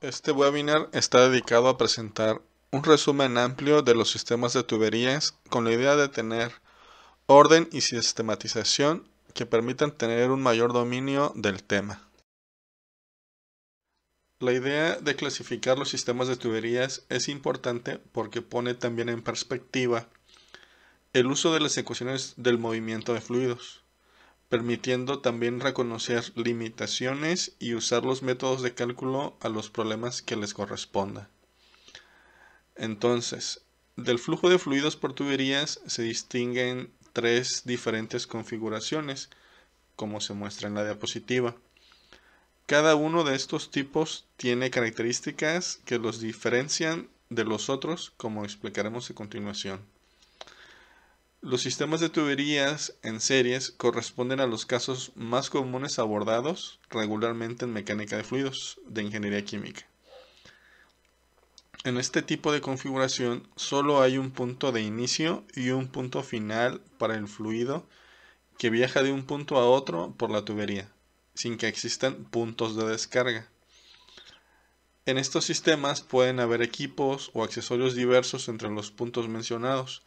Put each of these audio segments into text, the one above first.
Este webinar está dedicado a presentar un resumen amplio de los sistemas de tuberías con la idea de tener orden y sistematización que permitan tener un mayor dominio del tema. La idea de clasificar los sistemas de tuberías es importante porque pone también en perspectiva el uso de las ecuaciones del movimiento de fluidos permitiendo también reconocer limitaciones y usar los métodos de cálculo a los problemas que les corresponda. Entonces, del flujo de fluidos por tuberías se distinguen tres diferentes configuraciones, como se muestra en la diapositiva. Cada uno de estos tipos tiene características que los diferencian de los otros, como explicaremos a continuación. Los sistemas de tuberías en series corresponden a los casos más comunes abordados regularmente en mecánica de fluidos de ingeniería química. En este tipo de configuración solo hay un punto de inicio y un punto final para el fluido que viaja de un punto a otro por la tubería, sin que existan puntos de descarga. En estos sistemas pueden haber equipos o accesorios diversos entre los puntos mencionados,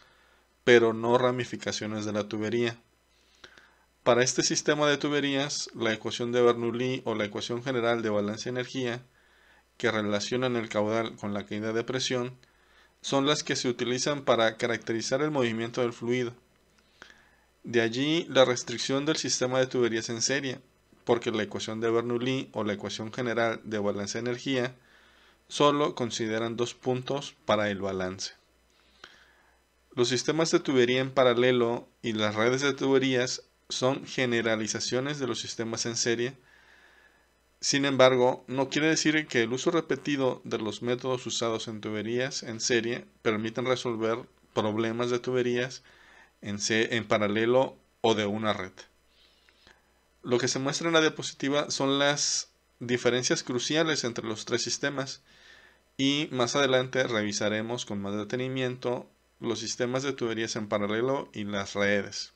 pero no ramificaciones de la tubería. Para este sistema de tuberías, la ecuación de Bernoulli o la ecuación general de balance-energía, de que relacionan el caudal con la caída de presión, son las que se utilizan para caracterizar el movimiento del fluido. De allí la restricción del sistema de tuberías en serie, porque la ecuación de Bernoulli o la ecuación general de balance-energía de solo consideran dos puntos para el balance. Los sistemas de tubería en paralelo y las redes de tuberías son generalizaciones de los sistemas en serie. Sin embargo, no quiere decir que el uso repetido de los métodos usados en tuberías en serie permitan resolver problemas de tuberías en, en paralelo o de una red. Lo que se muestra en la diapositiva son las diferencias cruciales entre los tres sistemas y más adelante revisaremos con más detenimiento los sistemas de tuberías en paralelo y las redes.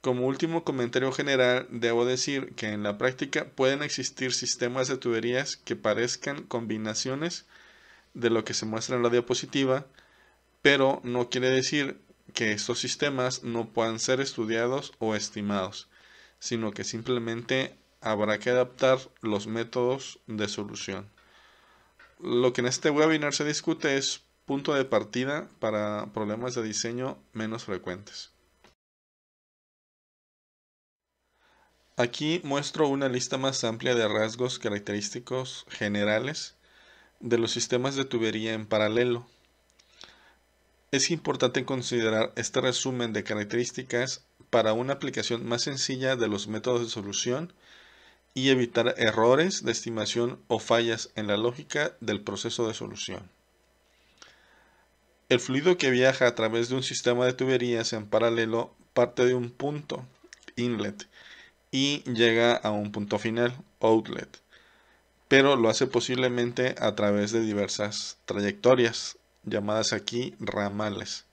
Como último comentario general, debo decir que en la práctica pueden existir sistemas de tuberías que parezcan combinaciones de lo que se muestra en la diapositiva, pero no quiere decir que estos sistemas no puedan ser estudiados o estimados, sino que simplemente habrá que adaptar los métodos de solución. Lo que en este webinar se discute es punto de partida para problemas de diseño menos frecuentes. Aquí muestro una lista más amplia de rasgos característicos generales de los sistemas de tubería en paralelo. Es importante considerar este resumen de características para una aplicación más sencilla de los métodos de solución y evitar errores de estimación o fallas en la lógica del proceso de solución. El fluido que viaja a través de un sistema de tuberías en paralelo parte de un punto, inlet, y llega a un punto final, outlet, pero lo hace posiblemente a través de diversas trayectorias, llamadas aquí ramales.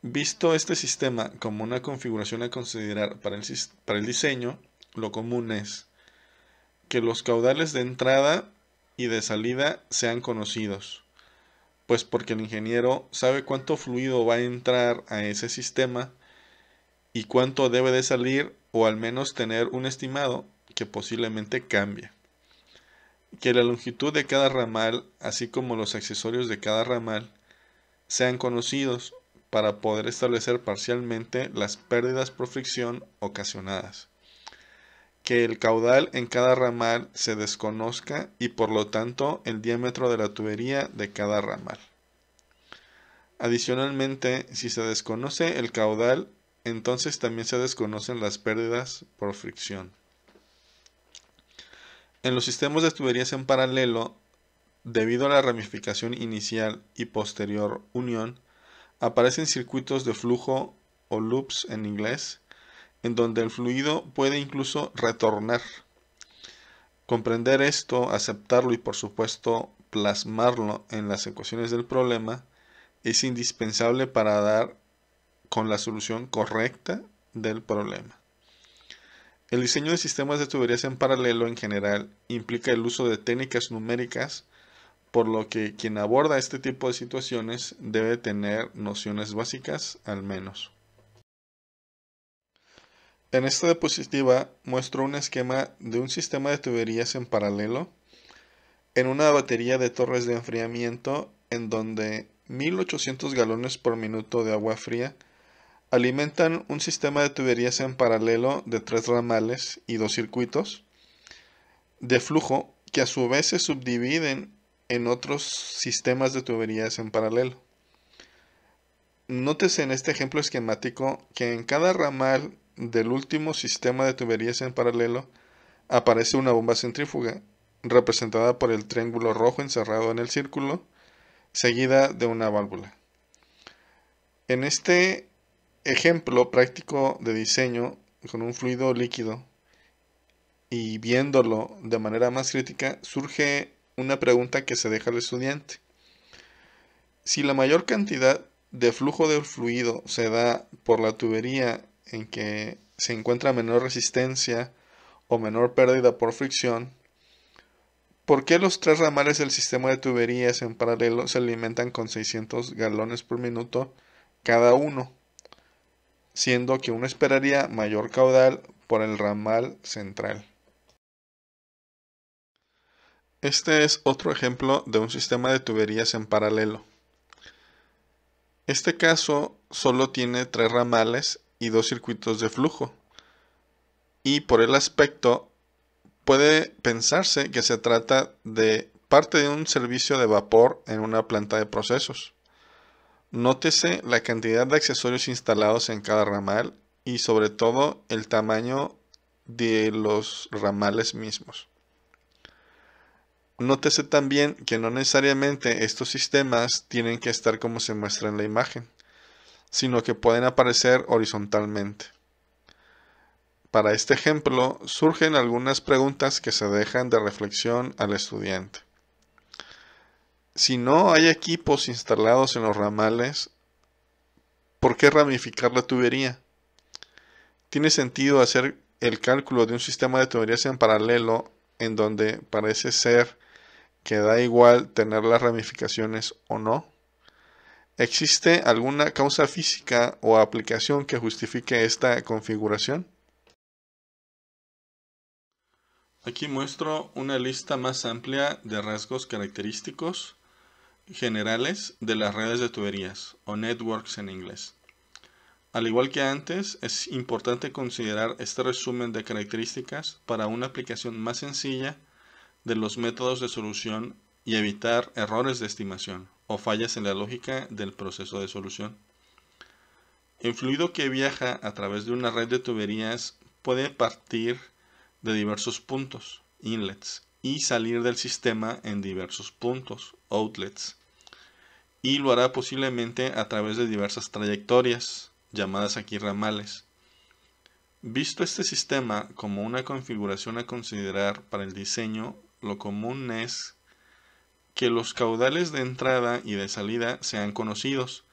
Visto este sistema como una configuración a considerar para el, para el diseño, lo común es que los caudales de entrada y de salida sean conocidos pues porque el ingeniero sabe cuánto fluido va a entrar a ese sistema y cuánto debe de salir o al menos tener un estimado que posiblemente cambie. Que la longitud de cada ramal, así como los accesorios de cada ramal, sean conocidos para poder establecer parcialmente las pérdidas por fricción ocasionadas que el caudal en cada ramal se desconozca y por lo tanto el diámetro de la tubería de cada ramal. Adicionalmente, si se desconoce el caudal, entonces también se desconocen las pérdidas por fricción. En los sistemas de tuberías en paralelo, debido a la ramificación inicial y posterior unión, aparecen circuitos de flujo o loops en inglés en donde el fluido puede incluso retornar. Comprender esto, aceptarlo y por supuesto plasmarlo en las ecuaciones del problema es indispensable para dar con la solución correcta del problema. El diseño de sistemas de tuberías en paralelo en general implica el uso de técnicas numéricas, por lo que quien aborda este tipo de situaciones debe tener nociones básicas al menos. En esta diapositiva muestro un esquema de un sistema de tuberías en paralelo en una batería de torres de enfriamiento en donde 1800 galones por minuto de agua fría alimentan un sistema de tuberías en paralelo de tres ramales y dos circuitos de flujo que a su vez se subdividen en otros sistemas de tuberías en paralelo. Nótese en este ejemplo esquemático que en cada ramal del último sistema de tuberías en paralelo aparece una bomba centrífuga, representada por el triángulo rojo encerrado en el círculo, seguida de una válvula. En este ejemplo práctico de diseño con un fluido líquido y viéndolo de manera más crítica, surge una pregunta que se deja al estudiante. Si la mayor cantidad de flujo del fluido se da por la tubería en que se encuentra menor resistencia o menor pérdida por fricción, ¿por qué los tres ramales del sistema de tuberías en paralelo se alimentan con 600 galones por minuto cada uno? Siendo que uno esperaría mayor caudal por el ramal central. Este es otro ejemplo de un sistema de tuberías en paralelo. Este caso solo tiene tres ramales y dos circuitos de flujo. Y por el aspecto, puede pensarse que se trata de parte de un servicio de vapor en una planta de procesos. Nótese la cantidad de accesorios instalados en cada ramal y sobre todo el tamaño de los ramales mismos. Nótese también que no necesariamente estos sistemas tienen que estar como se muestra en la imagen sino que pueden aparecer horizontalmente. Para este ejemplo surgen algunas preguntas que se dejan de reflexión al estudiante. Si no hay equipos instalados en los ramales, ¿por qué ramificar la tubería? ¿Tiene sentido hacer el cálculo de un sistema de tuberías en paralelo en donde parece ser que da igual tener las ramificaciones o no? ¿Existe alguna causa física o aplicación que justifique esta configuración? Aquí muestro una lista más amplia de rasgos característicos generales de las redes de tuberías o networks en inglés. Al igual que antes, es importante considerar este resumen de características para una aplicación más sencilla de los métodos de solución y evitar errores de estimación o fallas en la lógica del proceso de solución. El fluido que viaja a través de una red de tuberías puede partir de diversos puntos, inlets, y salir del sistema en diversos puntos, outlets. Y lo hará posiblemente a través de diversas trayectorias, llamadas aquí ramales. Visto este sistema como una configuración a considerar para el diseño, lo común es que los caudales de entrada y de salida sean conocidos,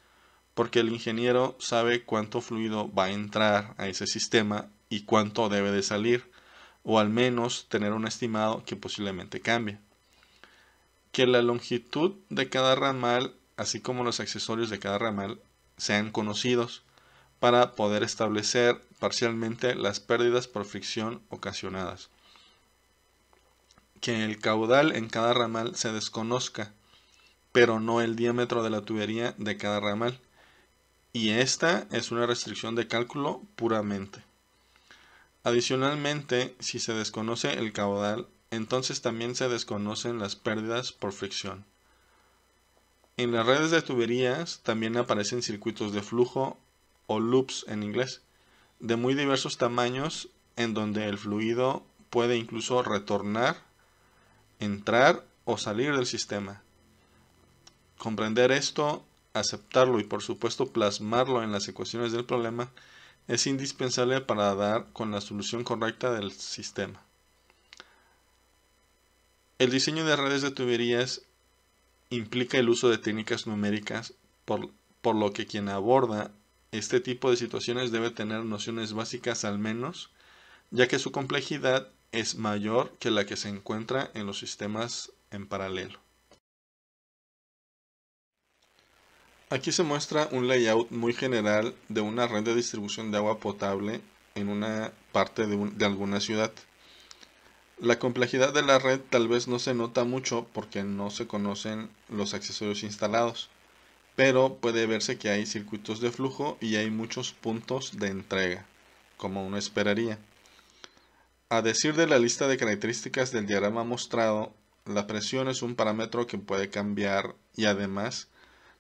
porque el ingeniero sabe cuánto fluido va a entrar a ese sistema y cuánto debe de salir, o al menos tener un estimado que posiblemente cambie. Que la longitud de cada ramal, así como los accesorios de cada ramal, sean conocidos para poder establecer parcialmente las pérdidas por fricción ocasionadas que el caudal en cada ramal se desconozca, pero no el diámetro de la tubería de cada ramal. Y esta es una restricción de cálculo puramente. Adicionalmente, si se desconoce el caudal, entonces también se desconocen las pérdidas por fricción. En las redes de tuberías también aparecen circuitos de flujo o loops en inglés, de muy diversos tamaños en donde el fluido puede incluso retornar entrar o salir del sistema. Comprender esto, aceptarlo y por supuesto plasmarlo en las ecuaciones del problema es indispensable para dar con la solución correcta del sistema. El diseño de redes de tuberías implica el uso de técnicas numéricas, por, lo que quien aborda este tipo de situaciones debe tener nociones básicas al menos, ya que su complejidad es mayor que la que se encuentra en los sistemas en paralelo. Aquí se muestra un layout muy general de una red de distribución de agua potable en una parte de, alguna ciudad. La complejidad de la red tal vez no se nota mucho porque no se conocen los accesorios instalados, pero puede verse que hay circuitos de flujo y hay muchos puntos de entrega, como uno esperaría. A decir de la lista de características del diagrama mostrado, la presión es un parámetro que puede cambiar y además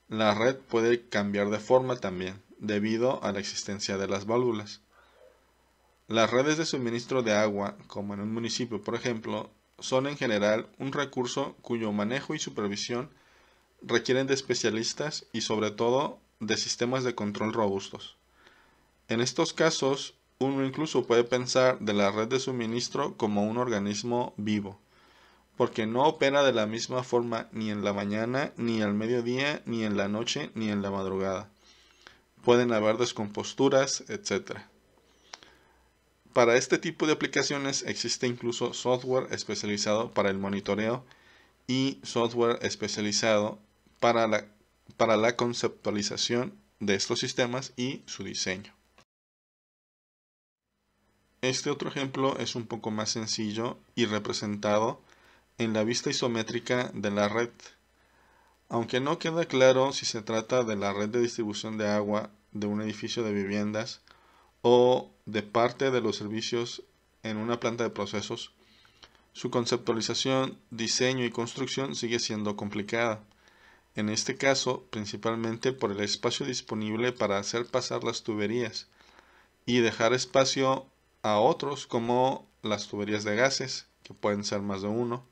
la red puede cambiar de forma también, debido a la existencia de las válvulas. Las redes de suministro de agua, como en un municipio por ejemplo, son en general un recurso cuyo manejo y supervisión requieren de especialistas y sobre todo de sistemas de control robustos. En estos casos, uno incluso puede pensar de la red de suministro como un organismo vivo, porque no opera de la misma forma ni en la mañana, ni al mediodía, ni en la noche, ni en la madrugada. Pueden haber descomposturas, etc. Para este tipo de aplicaciones existe incluso software especializado para el monitoreo y software especializado para la, para la conceptualización de estos sistemas y su diseño. Este otro ejemplo es un poco más sencillo y representado en la vista isométrica de la red. Aunque no queda claro si se trata de la red de distribución de agua de un edificio de viviendas o de parte de los servicios en una planta de procesos, su conceptualización, diseño y construcción sigue siendo complicada. En este caso, principalmente por el espacio disponible para hacer pasar las tuberías y dejar espacio a otros como las tuberías de gases, que pueden ser más de uno,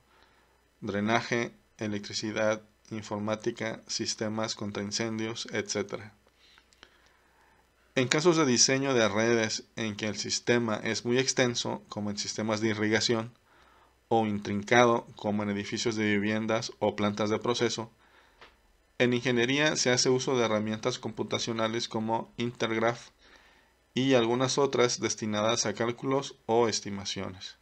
drenaje, electricidad, informática, sistemas contra incendios, etc. En casos de diseño de redes en que el sistema es muy extenso, como en sistemas de irrigación, o intrincado, como en edificios de viviendas o plantas de proceso, en ingeniería se hace uso de herramientas computacionales como Intergraph y algunas otras destinadas a cálculos o estimaciones.